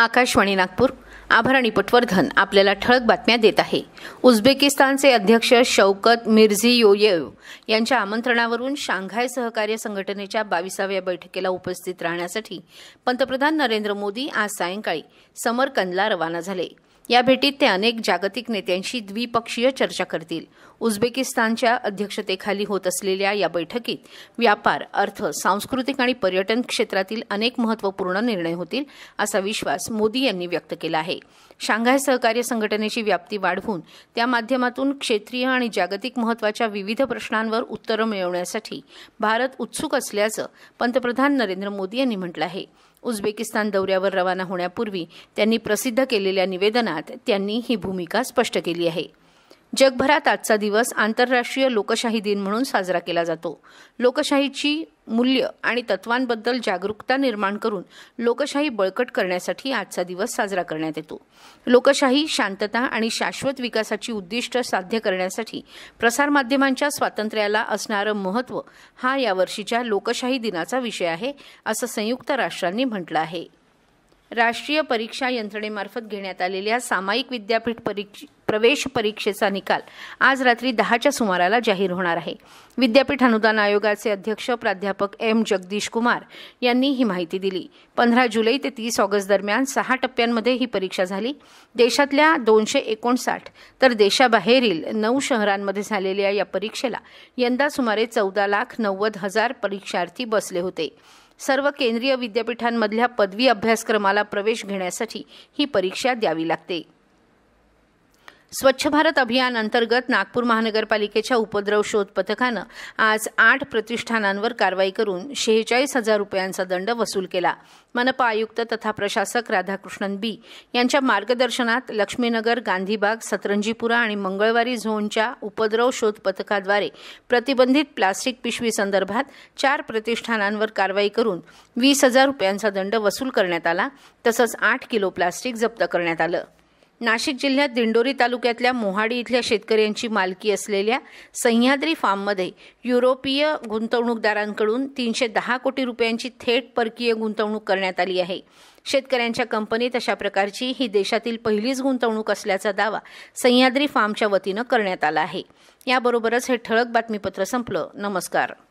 आकाशवाणी नागपूर आणि पटवर्धन आपल्याला ठळक बातम्या देत आहे उझबेकिस्तानचे अध्यक्ष शौकत मिर्झी योयेव यांच्या आमंत्रणावरून शांघाय सहकार्य संघटनेच्या बावीसाव्या बैठकीला उपस्थित राहण्यासाठी पंतप्रधान नरेंद्र मोदी आज सायंकाळी समरकंदला रवाना झाले या भेटीत ते अनेक जागतिक नेत्यांशी द्विपक्षीय चर्चा करतील उझबेकिस्तानच्या अध्यक्षतेखाली होत असलेल्या या बैठकीत व्यापार अर्थ सांस्कृतिक आणि पर्यटन क्षेत्रातील अनेक महत्त्वपूर्ण निर्णय होतील असा विश्वास मोदी यांनी व्यक्त केला आहे शांघाय सहकार्य संघटनेची व्याप्ती वाढवून त्या माध्यमातून क्षेत्रीय आणि जागतिक महत्त्वाच्या विविध प्रश्नांवर उत्तरं मिळवण्यासाठी भारत उत्सुक असल्याचं पंतप्रधान नरेंद्र मोदी यांनी म्हटलं आहे उझबेकिस्तान दौऱ्यावर रवाना होण्यापूर्वी त्यांनी प्रसिद्ध केलेल्या निवेदनात त्यांनी ही भूमिका स्पष्ट केली आहे जगभरात आजचा दिवस आंतरराष्ट्रीय लोकशाही दिन म्हणून साजरा केला जातो लोकशाहीची मूल्य आणि तत्वांबद्दल जागरूकता निर्माण करून लोकशाही बळकट करण्यासाठी आजचा दिवस साजरा करण्यात येतो लोकशाही शांतता आणि शाश्वत विकासाची उद्दिष्ट साध्य करण्यासाठी प्रसारमाध्यमांच्या स्वातंत्र्याला असणारं महत्त्व हा यावर्षीच्या लोकशाही दिनाचा विषय आहे असं संयुक्त राष्ट्रांनी म्हटलं आहे राष्ट्रीय परीक्षा यंत्रणेमार्फत घेण्यात आलेल्या सामायिक विद्यापीठ परीक्षा प्रवेश परीक्षेचा निकाल आज रात्री दहाच्या सुमाराला जाहीर होणार आहे विद्यापीठ अनुदान आयोगाचे अध्यक्ष प्राध्यापक एम जगदीश कुमार यांनी ही माहिती दिली पंधरा जुलै ते तीस ऑगस्ट दरम्यान सहा टप्प्यांमध्ये ही परीक्षा झाली देशातल्या दोनशे एकोणसाठ तर देशाबाहेरील नऊ शहरांमध्ये झालेल्या या परीक्षेला यंदा सुमारे चौदा लाख नव्वद हजार परीक्षार्थी बसले होते सर्व केंद्रीय विद्यापीठांमधल्या पदवी अभ्यासक्रमाला प्रवेश घेण्यासाठी ही परीक्षा द्यावी लागते स्वच्छ भारत अभियान अंतर्गत नागपूर महानगरपालिकेच्या उपद्रव शोध पथकानं आज आठ प्रतिष्ठानांवर कारवाई करून शेहेचाळीस हजार रुपयांचा दंड वसूल केला मनपा आयुक्त तथा प्रशासक राधाकृष्णन बी यांच्या मार्गदर्शनात लक्ष्मीनगर गांधीबाग सतरंजीपुरा आणि मंगळवारी झोनच्या उपद्रव शोध पथकाद्वारे प्रतिबंधित प्लास्टिक पिशवी संदर्भात चार प्रतिष्ठानांवर कारवाई करून वीस हजार रुपयांचा दंड वसूल करण्यात आला तसंच आठ किलो प्लास्टिक जप्त करण्यात आलं नाशिक जिल्ह्यात दिंडोरी तालुक्यातल्या मोहाडी इथल्या शेतकऱ्यांची मालकी असलेल्या सह्याद्री फार्ममध्ये युरोपीय गुंतवणूकदारांकडून तीनशे दहा कोटी रुपयांची थेट परकीय गुंतवणूक करण्यात आली आहे शेतकऱ्यांच्या कंपनीत अशा प्रकारची ही देशातील पहिलीच गुंतवणूक असल्याचा दावा सह्याद्री फार्मच्या वतीनं करण्यात आला आहे याबरोबरच हे ठळक बातमीपत्र संपलं नमस्कार